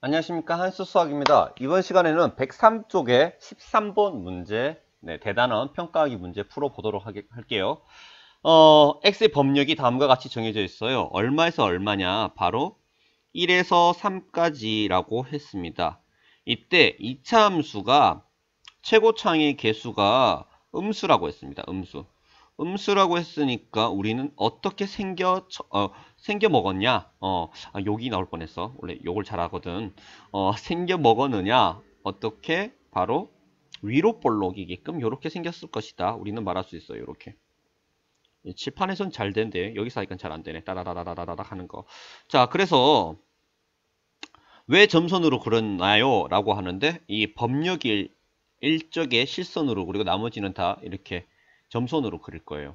안녕하십니까 한수수학입니다 이번 시간에는 1 0 3쪽에 13번 문제 네, 대단원 평가하기 문제 풀어보도록 하게, 할게요 어, x의 법력이 다음과 같이 정해져 있어요 얼마에서 얼마냐 바로 1에서 3까지라고 했습니다 이때 2차 함수가 최고창의 개수가 음수라고 했습니다 음수 음수라고 했으니까 우리는 어떻게 생겨 어, 생겨 먹었냐 어 아, 욕이 나올 뻔했어 원래 욕을 잘하거든 어 생겨 먹었느냐 어떻게 바로 위로 볼록이게끔 이렇게 생겼을 것이다 우리는 말할 수 있어요 이렇게 칠판에선 잘 된대 여기서 하니까 잘 안되네 따라다다다다다 하는 거자 그래서 왜 점선으로 그렸나요 라고 하는데 이 법력이 일적의 실선으로 그리고 나머지는 다 이렇게 점선으로 그릴 거예요.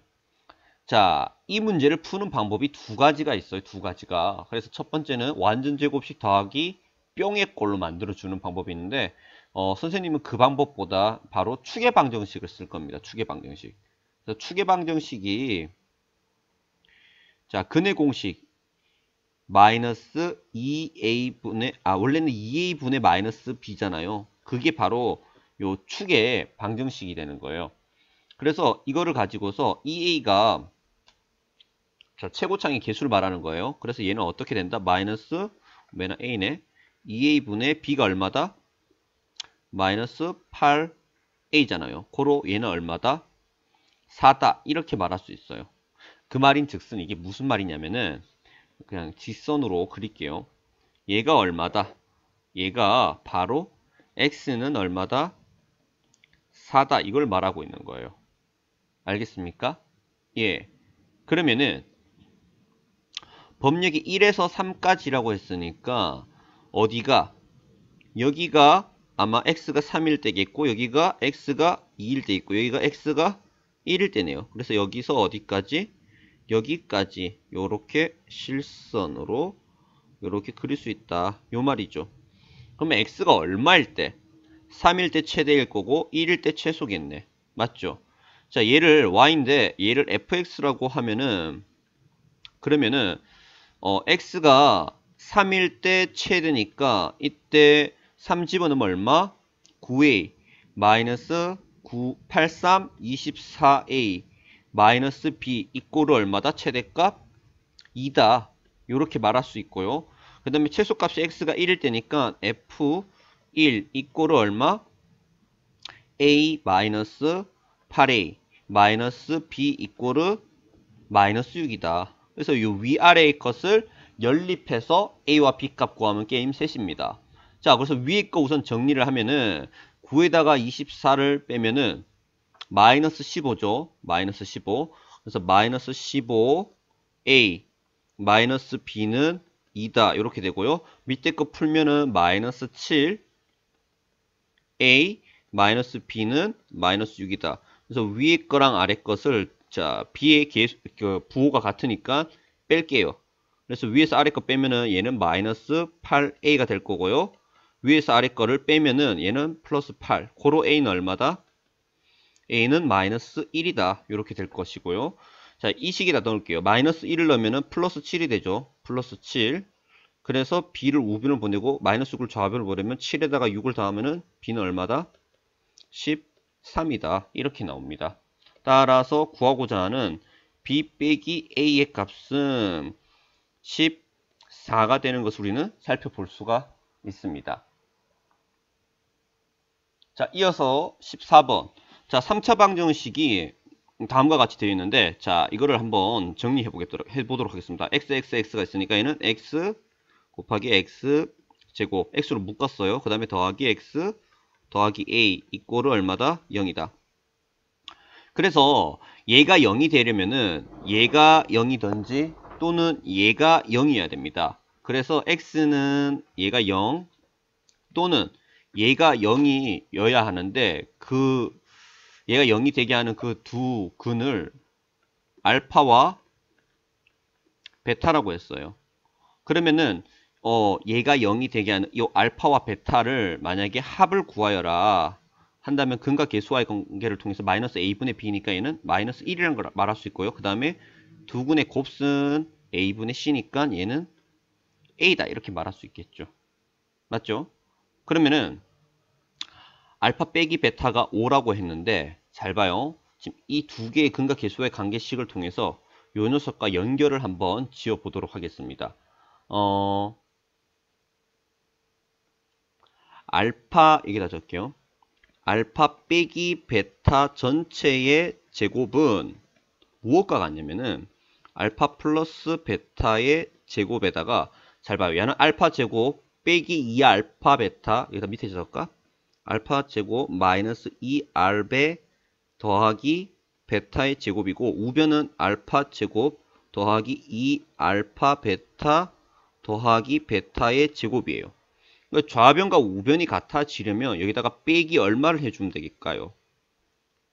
자, 이 문제를 푸는 방법이 두 가지가 있어요. 두 가지가. 그래서 첫 번째는 완전 제곱식 더하기 뿅의 꼴로 만들어주는 방법이 있는데 어, 선생님은 그 방법보다 바로 축의 방정식을 쓸 겁니다. 축의 방정식. 그래서 축의 방정식이 자, 근의 공식 마이너스 2a분의 아 원래는 2a분의 마이너스 b잖아요. 그게 바로 요 축의 방정식이 되는 거예요. 그래서 이거를 가지고서 EA가 자, 최고창의 개수를 말하는 거예요. 그래서 얘는 어떻게 된다? 마이너스 맨 A네. 2A분의 e B가 얼마다? 마이너스 8A잖아요. 고로 얘는 얼마다? 4다. 이렇게 말할 수 있어요. 그 말인 즉슨 이게 무슨 말이냐면은 그냥 직선으로 그릴게요. 얘가 얼마다? 얘가 바로 x는 얼마다? 4다. 이걸 말하고 있는 거예요. 알겠습니까? 예. 그러면은 법력이 1에서 3까지라고 했으니까 어디가 여기가 아마 x가 3일 때겠고 여기가 x가 2일 때 있고 여기가 x가 1일 때네요. 그래서 여기서 어디까지? 여기까지 이렇게 실선으로 이렇게 그릴 수 있다. 요 말이죠. 그러면 x가 얼마일 때? 3일 때 최대일 거고 1일 때 최소겠네. 맞죠? 자, 얘를 y인데 얘를 fx라고 하면은 그러면은 어, x가 3일 때 최대니까 이때 3 집어넣으면 얼마? 9a 마이너스 9, 8, 3, 24a 마이너스 b 이꼴 얼마다? 최대값 2다 이렇게 말할 수 있고요 그 다음에 최소값이 x가 1일 때니까 f1 이꼴 얼마? a 마이너스 8a 마이너스 b 이꼬르 마이너스 6이다. 그래서 이 위아래의 컷을 연립해서 a와 b 값 구하면 게임 셋입니다. 자, 그래서 위에 거 우선 정리를 하면은 9에다가 24를 빼면은 마이너스 15죠. 마이너스 15. 그래서 마이너스 15 a 마이너스 b는 2다. 이렇게 되고요. 밑에 거 풀면은 마이너스 7 a 마이너스 b는 마이너스 6이다. 그래서 위에 거랑 아래 것을 자 b의 계수, 그 부호가 같으니까 뺄게요. 그래서 위에서 아래 거 빼면은 얘는 마이너스 8a가 될 거고요. 위에서 아래 거를 빼면은 얘는 플러스 8. 고로 a는 얼마다? a는 마이너스 1이다. 이렇게 될 것이고요. 자, 이 식에다 넣을게요. 마이너스 1을 넣으면은 플러스 7이 되죠. 플러스 7. 그래서 b를 우변을 보내고 마이너스 6을 좌변을 보내면 7에다가 6을 더하면은 b는 얼마다? 10. 3이다. 이렇게 나옵니다. 따라서 구하고자 하는 b 빼기 a의 값은 14가 되는 것을 우리는 살펴볼 수가 있습니다. 자, 이어서 14번. 자, 3차 방정식이 다음과 같이 되어 있는데 자, 이거를 한번 정리해 보겠도록 해 보도록 하겠습니다. x x x가 있으니까 얘는 x 곱하기 x 제곱 x로 묶었어요. 그다음에 더하기 x 더하기 a 이꼴은 얼마다? 0이다. 그래서 얘가 0이 되려면은 얘가 0이든지 또는 얘가 0이어야 됩니다. 그래서 x는 얘가 0 또는 얘가 0이여야 하는데 그 얘가 0이 되게 하는 그 두 근을 알파와 베타라고 했어요. 그러면은 어, 얘가 0이 되게 하는 이 알파와 베타를 만약에 합을 구하여라 한다면 근과 계수와의 관계를 통해서 마이너스 a분의 b니까 얘는 마이너스 1이라는 걸 말할 수 있고요. 그 다음에 두군의 곱은 a분의 c니까 얘는 a다 이렇게 말할 수 있겠죠. 맞죠? 그러면은 알파 빼기 베타가 5라고 했는데 잘 봐요. 지금 이 두 개의 근과 계수와의 관계식을 통해서 요 녀석과 연결을 한번 지어보도록 하겠습니다. 어, 알파 이기 다시 할게요. 알파 빼기 베타 전체의 제곱은 무엇과 같냐면은 알파 플러스 베타의 제곱에다가 잘 봐요. 얘는 알파 제곱 빼기 2 알파 베타 여기다 밑에 적을까? 알파 제곱 마이너스 2 알베 더하기 베타의 제곱이고 우변은 알파 제곱 더하기 2 알파 베타 더하기 베타의 제곱이에요. 좌변과 우변이 같아지려면 여기다가 빼기 얼마를 해주면 되겠까요?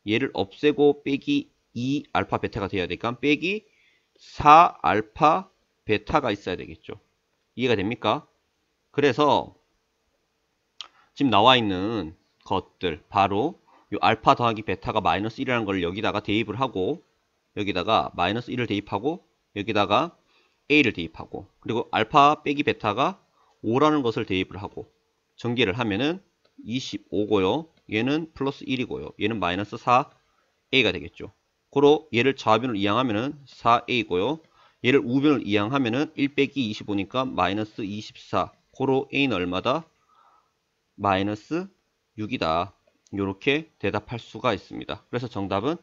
얘를 없애고 빼기 2 알파 베타가 되어야 되니까 빼기 4 알파 베타가 있어야 되겠죠. 이해가 됩니까? 그래서 지금 나와 있는 것들 바로 이 알파 더하기 베타가 마이너스 1이라는 걸 여기다가 대입을 하고 여기다가 마이너스 1을 대입하고 여기다가 A를 대입하고 그리고 알파 빼기 베타가 5라는 것을 대입을 하고 전개를 하면은 25고요. 얘는 플러스 1이고요. 얘는 마이너스 4a가 되겠죠. 고로 얘를 좌변을 이항하면은 4a고요. 얘를 우변을 이항하면은 1 빼기 25니까 마이너스 24. 고로 a는 얼마다? 마이너스 6이다. 이렇게 대답할 수가 있습니다. 그래서 정답은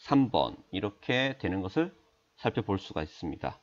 3번 이렇게 되는 것을 살펴볼 수가 있습니다.